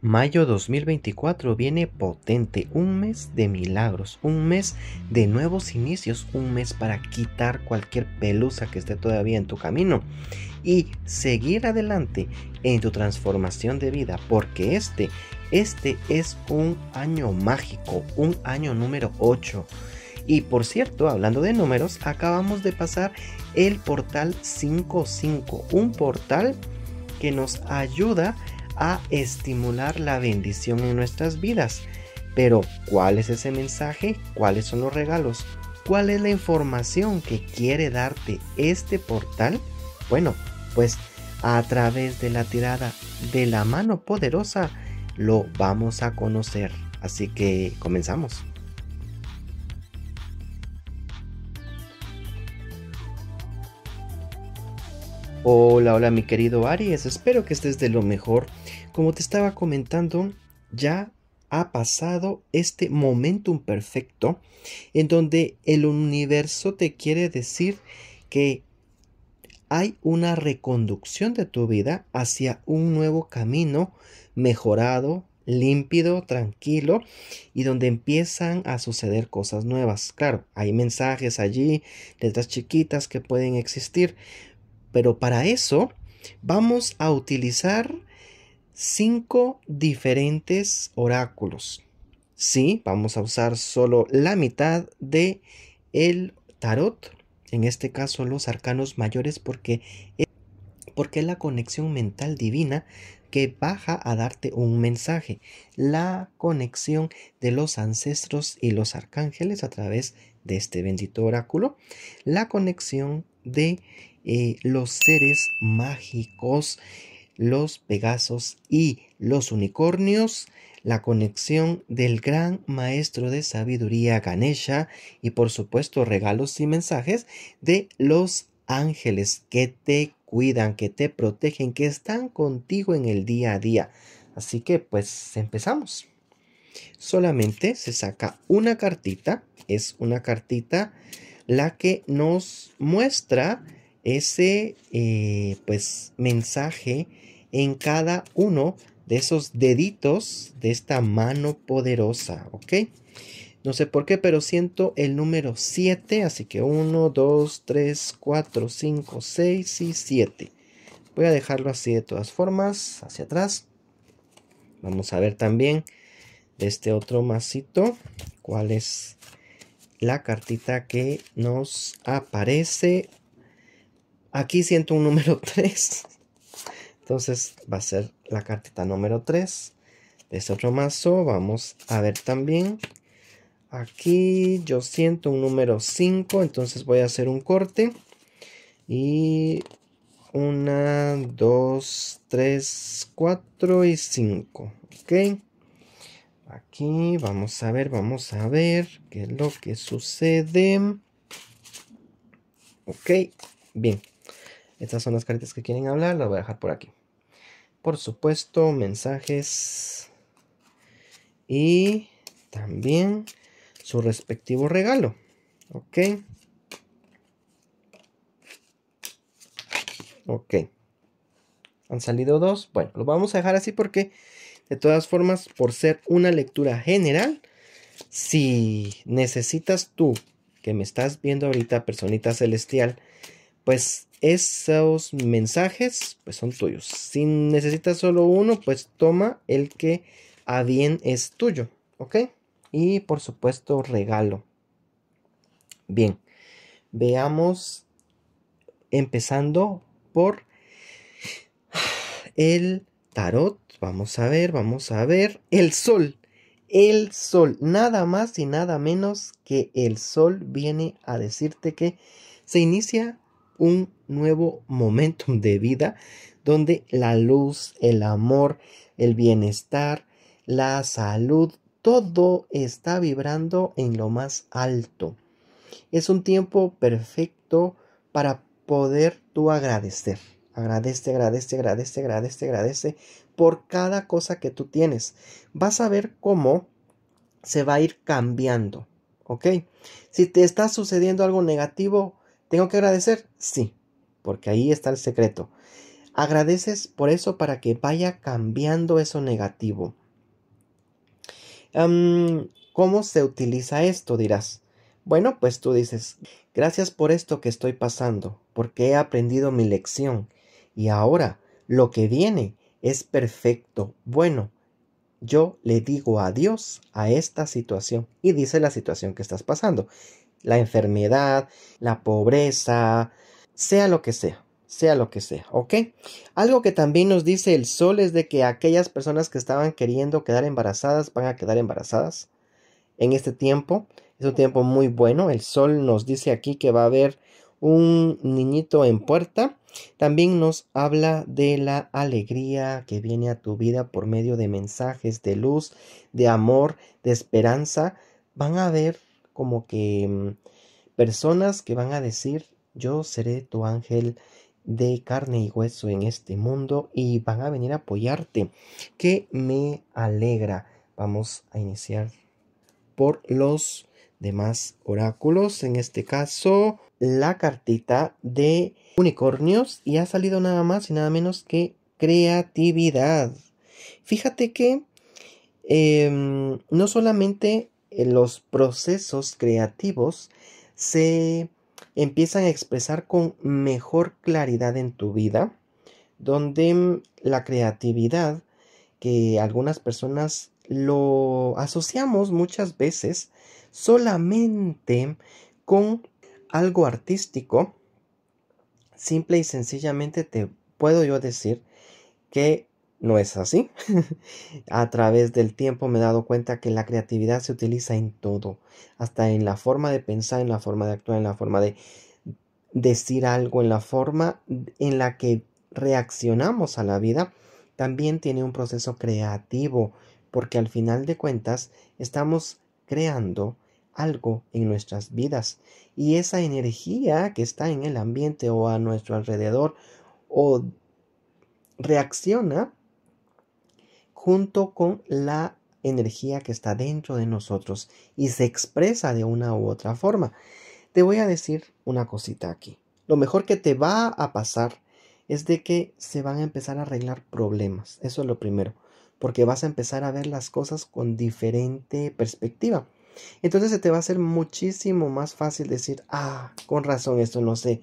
Mayo 2024 viene potente, un mes de milagros, un mes de nuevos inicios, un mes para quitar cualquier pelusa que esté todavía en tu camino y seguir adelante en tu transformación de vida, porque este, este es un año mágico, un año número 8. Y por cierto, hablando de números, acabamos de pasar el portal 55, un portal que nos ayuda a estimular la bendición en nuestras vidas. Pero, ¿cuál es ese mensaje? ¿Cuáles son los regalos? ¿Cuál es la información que quiere darte este portal? Bueno, pues a través de la tirada de la mano poderosa lo vamos a conocer. Así que comenzamos. Hola, hola mi querido Aries, espero que estés de lo mejor. Como te estaba comentando, ya ha pasado este momentum perfecto en donde el universo te quiere decir que hay una reconducción de tu vida hacia un nuevo camino mejorado, límpido, tranquilo y donde empiezan a suceder cosas nuevas. Claro, hay mensajes allí, letras chiquitas que pueden existir, pero para eso vamos a utilizar cinco diferentes oráculos. Sí, vamos a usar solo la mitad de el tarot, en este caso los arcanos mayores porque porque es la conexión mental divina que baja a darte un mensaje, la conexión de los ancestros y los arcángeles a través de este bendito oráculo, la conexión de eh, los seres mágicos, los pegasos y los unicornios, la conexión del gran maestro de sabiduría Ganesha y por supuesto regalos y mensajes de los ángeles que te cuidan, que te protegen, que están contigo en el día a día. Así que pues empezamos. Solamente se saca una cartita, es una cartita la que nos muestra ese eh, pues mensaje en cada uno de esos deditos de esta mano poderosa, ¿ok? No sé por qué, pero siento el número 7, así que 1, 2, 3, 4, 5, 6 y 7. Voy a dejarlo así de todas formas, hacia atrás. Vamos a ver también de este otro masito cuál es la cartita que nos aparece Aquí siento un número 3. Entonces va a ser la cartita número 3 de este otro mazo. Vamos a ver también. Aquí yo siento un número 5. Entonces voy a hacer un corte. Y 1, 2, 3, 4 y 5. Ok. Aquí vamos a ver, vamos a ver qué es lo que sucede. Ok, bien. Estas son las cartas que quieren hablar, las voy a dejar por aquí. Por supuesto, mensajes y también su respectivo regalo. Ok. Ok. Han salido dos. Bueno, lo vamos a dejar así porque de todas formas, por ser una lectura general, si necesitas tú que me estás viendo ahorita, personita celestial, pues esos mensajes pues son tuyos. Si necesitas solo uno, pues toma el que a bien es tuyo, ¿ok? Y por supuesto regalo. Bien, veamos empezando por el tarot. Vamos a ver, vamos a ver. El sol. El sol. Nada más y nada menos que el sol viene a decirte que se inicia un nuevo momento de vida donde la luz, el amor, el bienestar, la salud, todo está vibrando en lo más alto. Es un tiempo perfecto para poder tú agradecer. Agradece, agradece, agradece, agradece, agradece por cada cosa que tú tienes. Vas a ver cómo se va a ir cambiando. ¿Ok? Si te está sucediendo algo negativo, ¿Tengo que agradecer? Sí, porque ahí está el secreto. Agradeces por eso para que vaya cambiando eso negativo. Em, ¿Cómo se utiliza esto? Dirás. Bueno, pues tú dices, gracias por esto que estoy pasando, porque he aprendido mi lección. Y ahora, lo que viene es perfecto, bueno. Yo le digo adiós a esta situación y dice la situación que estás pasando la enfermedad, la pobreza, sea lo que sea, sea lo que sea, ¿ok? Algo que también nos dice el sol es de que aquellas personas que estaban queriendo quedar embarazadas van a quedar embarazadas en este tiempo. Es un tiempo muy bueno. El sol nos dice aquí que va a haber un niñito en puerta. También nos habla de la alegría que viene a tu vida por medio de mensajes de luz, de amor, de esperanza. Van a ver como que mm, personas que van a decir, yo seré tu ángel de carne y hueso en este mundo y van a venir a apoyarte, que me alegra. Vamos a iniciar por los demás oráculos, en este caso la cartita de unicornios y ha salido nada más y nada menos que creatividad. Fíjate que em, no solamente los procesos creativos se empiezan a expresar con mejor claridad en tu vida, donde mm, la creatividad, que algunas personas lo asociamos muchas veces solamente con algo artístico, simple y sencillamente te puedo yo decir que no es así. a través del tiempo me he dado cuenta que la creatividad se utiliza en todo, hasta en la forma de pensar, en la forma de actuar, en la forma de decir algo, en la forma en la que reaccionamos a la vida, también tiene un proceso creativo, porque al final de cuentas estamos creando algo en nuestras vidas y esa energía que está en el ambiente o a nuestro alrededor o reacciona junto con la energía que está dentro de nosotros y se expresa de una u otra forma. Te voy a decir una cosita aquí. Lo mejor que te va a pasar es de que se van a empezar a arreglar problemas. Eso es lo primero, porque vas a empezar a ver las cosas con diferente perspectiva. Entonces se te va a ser muchísimo más fácil decir, ah, con razón esto no se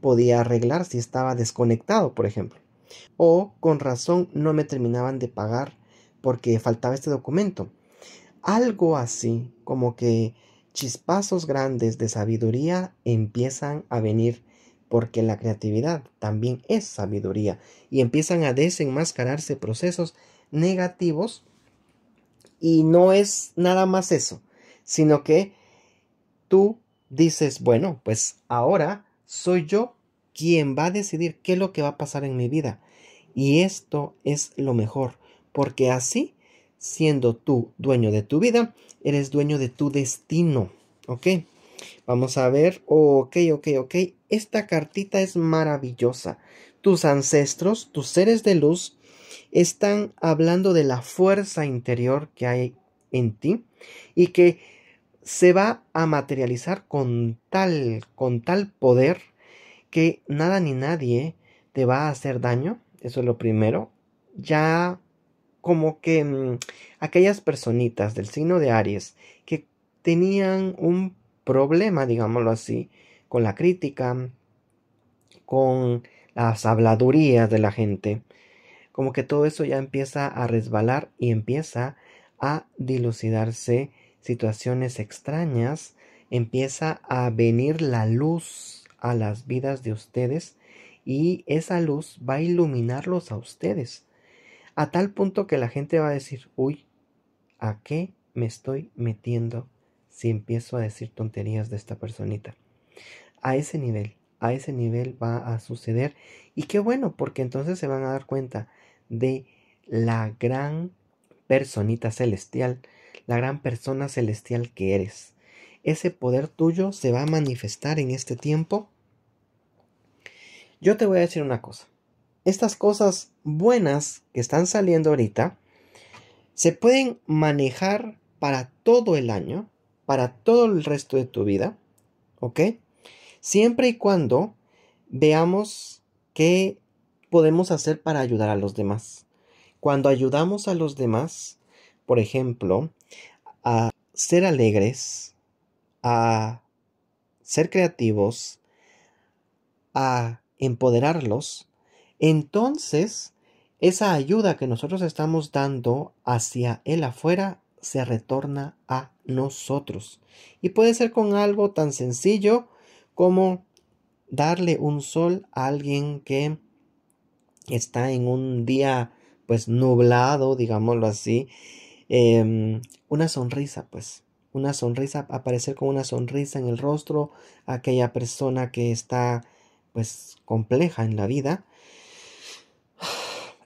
podía arreglar si estaba desconectado, por ejemplo o con razón no me terminaban de pagar porque faltaba este documento. Algo así como que chispazos grandes de sabiduría empiezan a venir porque la creatividad también es sabiduría y empiezan a desenmascararse procesos negativos y no es nada más eso, sino que tú dices, bueno, pues ahora soy yo ¿Quién va a decidir qué es lo que va a pasar en mi vida. Y esto es lo mejor, porque así, siendo tú dueño de tu vida, eres dueño de tu destino. ¿Ok? Vamos a ver. Ok, ok, ok. Esta cartita es maravillosa. Tus ancestros, tus seres de luz, están hablando de la fuerza interior que hay en ti y que se va a materializar con tal, con tal poder que nada ni nadie te va a hacer daño, eso es lo primero. Ya como que mm, aquellas personitas del signo de Aries que tenían un problema, digámoslo así, con la crítica, con las habladurías de la gente, como que todo eso ya empieza a resbalar y empieza a dilucidarse situaciones extrañas, empieza a venir la luz a las vidas de ustedes y esa luz va a iluminarlos a ustedes. A tal punto que la gente va a decir, uy, ¿a qué me estoy metiendo si empiezo a decir tonterías de esta personita? A ese nivel, a ese nivel va a suceder. Y qué bueno, porque entonces se van a dar cuenta de la gran personita celestial, la gran persona celestial que eres. Ese poder tuyo se va a manifestar en este tiempo yo te voy a decir una cosa. Estas cosas buenas que están saliendo ahorita se pueden manejar para todo el año, para todo el resto de tu vida, ¿ok? Siempre y cuando veamos qué podemos hacer para ayudar a los demás. Cuando ayudamos a los demás, por ejemplo, a ser alegres, a ser creativos, a empoderarlos, entonces esa ayuda que nosotros estamos dando hacia el afuera se retorna a nosotros. Y puede ser con algo tan sencillo como darle un sol a alguien que está en un día pues nublado, digámoslo así, em, una sonrisa pues, una sonrisa, aparecer con una sonrisa en el rostro, aquella persona que está pues compleja en la vida,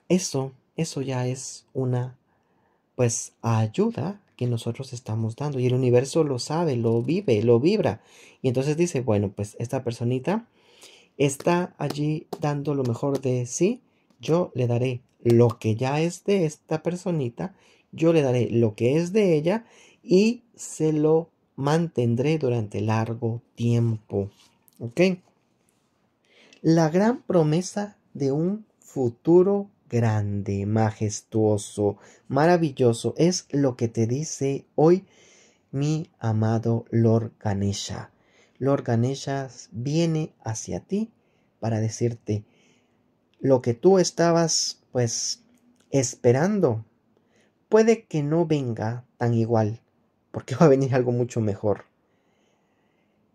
eso, eso ya es una pues ayuda que nosotros estamos dando y el universo lo sabe, lo vive, lo vibra. Y entonces dice, bueno, pues esta personita está allí dando lo mejor de sí, yo le daré lo que ya es de esta personita, yo le daré lo que es de ella y se lo mantendré durante largo tiempo. ¿Ok? la gran promesa de un futuro grande, majestuoso, maravilloso, es lo que te dice hoy mi amado Lord Ganesha. Lord Ganesha viene hacia ti para decirte lo que tú estabas pues esperando. Puede que no venga tan igual, porque va a venir algo mucho mejor.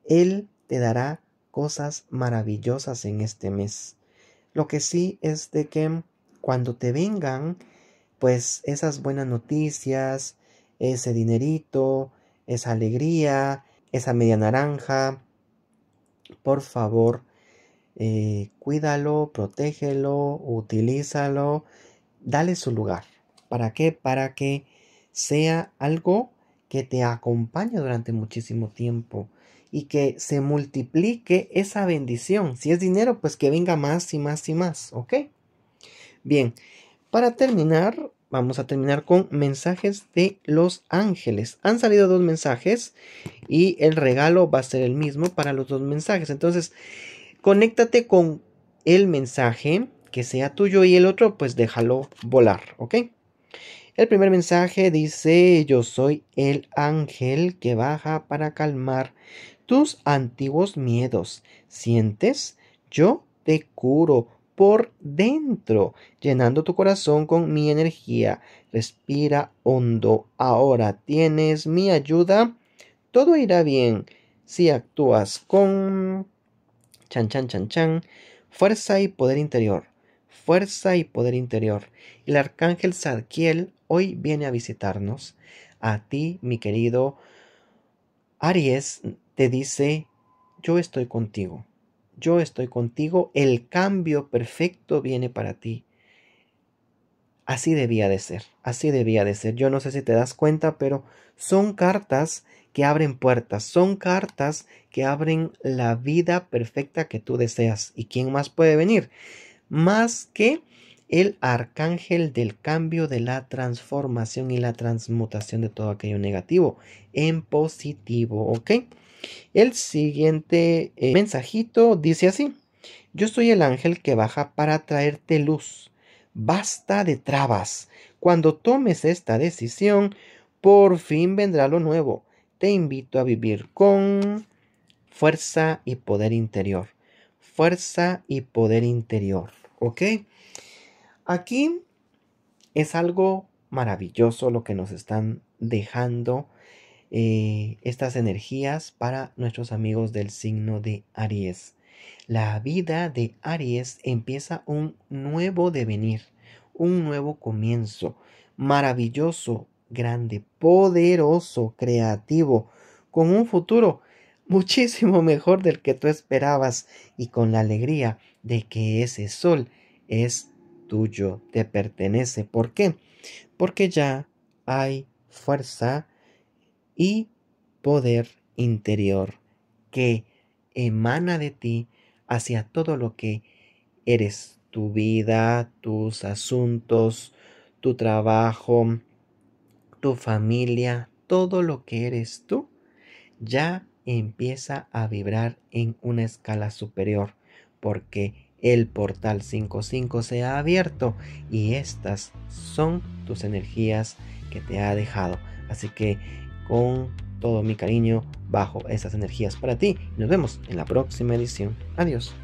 Él te dará cosas maravillosas en este mes. Lo que sí es de que cuando te vengan, pues esas buenas noticias, ese dinerito, esa alegría, esa media naranja, por favor, eh, cuídalo, protégelo, utilízalo, dale su lugar. ¿Para qué? Para que sea algo que te acompañe durante muchísimo tiempo, y que se multiplique esa bendición. Si es dinero, pues que venga más y más y más, ¿ok? Bien, para terminar, vamos a terminar con mensajes de los ángeles. Han salido dos mensajes y el regalo va a ser el mismo para los dos mensajes. Entonces, conéctate con el mensaje que sea tuyo y el otro, pues déjalo volar, ¿ok? El primer mensaje dice, yo soy el ángel que baja para calmar tus antiguos miedos. ¿Sientes? Yo te curo por dentro, llenando tu corazón con mi energía. Respira hondo. Ahora tienes mi ayuda. Todo irá bien si actúas con chan chan chan chan fuerza y poder interior. Fuerza y poder interior. El arcángel Sarkiel hoy viene a visitarnos. A ti, mi querido Aries, te dice, yo estoy contigo, yo estoy contigo, el cambio perfecto viene para ti. Así debía de ser, así debía de ser. Yo no sé si te das cuenta, pero son cartas que abren puertas, son cartas que abren la vida perfecta que tú deseas. ¿Y quién más puede venir? Más que el arcángel del cambio, de la transformación y la transmutación de todo aquello negativo en positivo, ¿ok? El siguiente eh, mensajito dice así, yo soy el ángel que baja para traerte luz. Basta de trabas. Cuando tomes esta decisión, por fin vendrá lo nuevo. Te invito a vivir con fuerza y poder interior. Fuerza y poder interior. ¿Ok? Aquí es algo maravilloso lo que nos están dejando eh, estas energías para nuestros amigos del signo de Aries. La vida de Aries empieza un nuevo devenir, un nuevo comienzo, maravilloso, grande, poderoso, creativo, con un futuro muchísimo mejor del que tú esperabas y con la alegría de que ese sol es tuyo, te pertenece. ¿Por qué? Porque ya hay fuerza, y poder interior que emana de ti hacia todo lo que eres, tu vida, tus asuntos, tu trabajo, tu familia, todo lo que eres tú, ya empieza a vibrar en una escala superior, porque el portal 55 se ha abierto y estas son tus energías que te ha dejado. Así que con todo mi cariño bajo estas energías para ti. Nos vemos en la próxima edición. Adiós.